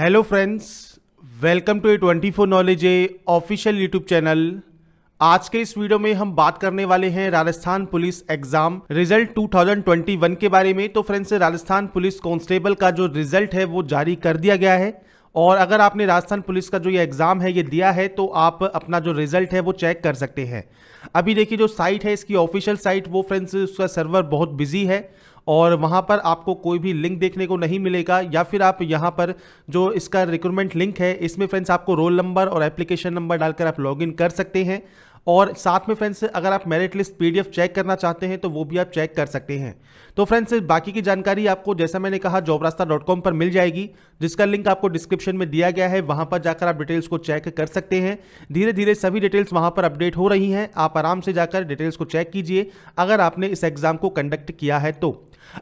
hello friends welcome to A twenty four knowledge A official YouTube channel आज के इस video में हम बात करने वाले हैं राजस्थान पुलिस एग्जाम रिजल्ट 2021 के बारे में तो फ्रेंड्स राजस्थान पुलिस कांस्टेबल का जो रिजल्ट है वो जारी कर दिया गया है और अगर आपने राजस्थान पुलिस का जो ये एग्ज़ाम है ये दिया है तो आप अपना जो रिजल्ट है वो चेक कर सकते हैं अभी देखिए जो साइट है इसकी ऑफिशियल साइट वो फ्रेंड्स उसका सर्वर बहुत बिजी है और वहाँ पर आपको कोई भी लिंक देखने को नहीं मिलेगा या फिर आप यहाँ पर जो इसका रिक्रूटमेंट लिंक है इसमें फ्रेंड्स आपको रोल नंबर और एप्लीकेशन नंबर डालकर आप लॉगिन कर सकते हैं और साथ में फ्रेंड्स अगर आप मेरिट लिस्ट पीडीएफ चेक करना चाहते हैं तो वो भी आप चेक कर सकते हैं तो फ्रेंड्स बाकी की जानकारी आपको जैसा मैंने कहा रास्ता डॉट कॉम पर मिल जाएगी जिसका लिंक आपको डिस्क्रिप्शन में दिया गया है वहां पर जाकर आप डिटेल्स को चेक कर सकते हैं धीरे धीरे सभी डिटेल्स वहां पर अपडेट हो रही हैं आप आराम से जाकर डिटेल्स को चेक कीजिए अगर आपने इस एग्जाम को कंडक्ट किया है तो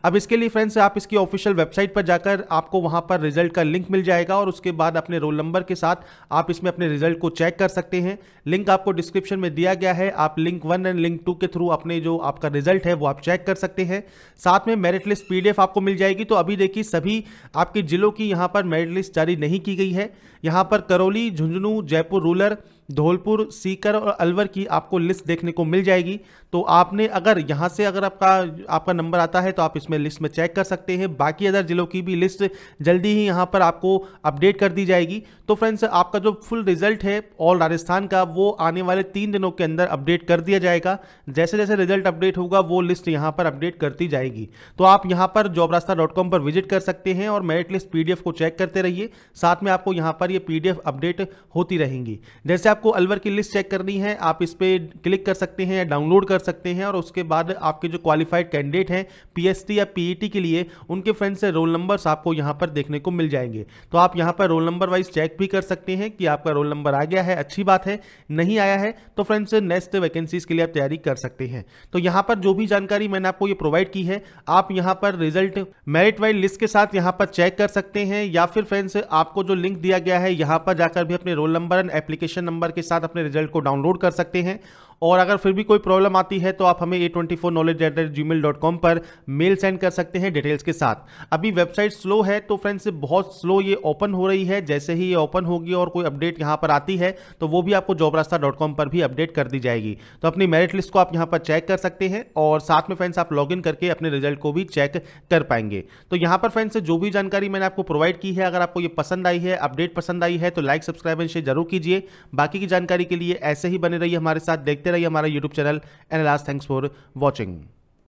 अब इसके लिए फ्रेंड्स आप इसकी ऑफिशियल वेबसाइट पर जाकर आपको वहां पर रिजल्ट का लिंक मिल जाएगा और उसके बाद अपने रोल नंबर के साथ आप इसमें अपने रिजल्ट को चेक कर सकते हैं लिंक आपको डिस्क्रिप्शन में दिया गया है आप link one and link two के थ्रू अपने जो आपका रिजल्ट है वो आप चेक कर सकते हैं साथ में मेरिट लिस्ट पीडीएफ आपको मिल जाएगी तो अभी देखिए सभी आपके जिलों की यहाँ पर मेरिट लिस्ट जारी नहीं की गई है यहाँ पर करौली झुंझुनू जयपुर रूलर धौलपुर सीकर और अलवर की आपको लिस्ट देखने को मिल जाएगी तो आपने अगर यहाँ से अगर आपका आपका नंबर आता है तो आप इसमें लिस्ट में चेक कर सकते हैं बाकी अदर ज़िलों की भी लिस्ट जल्दी ही यहाँ पर आपको अपडेट कर दी जाएगी तो फ्रेंड्स आपका जो फुल रिजल्ट है ऑल राजस्थान का वो आने वाले तीन दिनों के अंदर अपडेट कर दिया जाएगा जैसे जैसे रिजल्ट अपडेट होगा वो लिस्ट यहाँ पर अपडेट करती जाएगी तो आप यहाँ पर जॉब रास्ता डॉट कॉम पर विजिट कर सकते हैं और मेरिट लिस्ट पी को चेक करते रहिए साथ में आपको यहाँ पर ये पी अपडेट होती रहेंगी जैसे आप आपको अलवर की लिस्ट चेक करनी है आप इस पर क्लिक कर सकते हैं या डाउनलोड कर सकते हैं और उसके बाद आपके जो क्वालिफाइड कैंडिडेट हैं पीएसटी या पीईटी e के लिए उनके फ्रेंड्स से रोल नंबर्स आपको यहाँ पर देखने को मिल जाएंगे तो आप यहाँ पर रोल नंबर वाइज चेक भी कर सकते हैं कि आपका रोल नंबर आ गया है अच्छी बात है नहीं आया है तो फ्रेंड्स नेक्स्ट वैकेंसीज के लिए आप तैयारी कर सकते हैं तो यहाँ पर जो भी जानकारी मैंने आपको ये प्रोवाइड की है आप यहाँ पर रिजल्ट मेरिट वाइज लिस्ट के साथ यहाँ पर चेक कर सकते हैं या फिर फ्रेंड्स आपको जो लिंक दिया गया है यहाँ पर जाकर भी अपने roll number and application number number के साथ अपने रिजल्ट को डाउनलोड कर सकते हैं और अगर फिर भी कोई प्रॉब्लम आती है तो आप हमें a twenty four knowledge at Gmail dot com पर मेल सेंड कर सकते हैं डिटेल्स के साथ अभी वेबसाइट स्लो है तो फ्रेंड्स बहुत स्लो ये ओपन हो रही है जैसे ही ये ओपन होगी और कोई अपडेट यहाँ पर आती है तो वो भी आपको जॉब रास्ता डॉट कॉम पर भी अपडेट कर दी जाएगी तो अपनी मेरिट लिस्ट को आप यहाँ पर चेक कर सकते हैं और साथ में फ्रेंड्स आप लॉग इन करके अपने रिजल्ट को भी चेक कर पाएंगे तो यहाँ पर फ्रेंड्स जो भी जानकारी मैंने आपको प्रोवाइड की है अगर आपको ये पसंद आई है अपडेट पसंद आई है तो लाइक सब्सक्राइब एंड शेयर जरूर कीजिए बाकी की जानकारी के लिए ऐसे ही बने रही हमारे साथ देखते देखते रहिए हमारा YouTube channel and last thanks for watching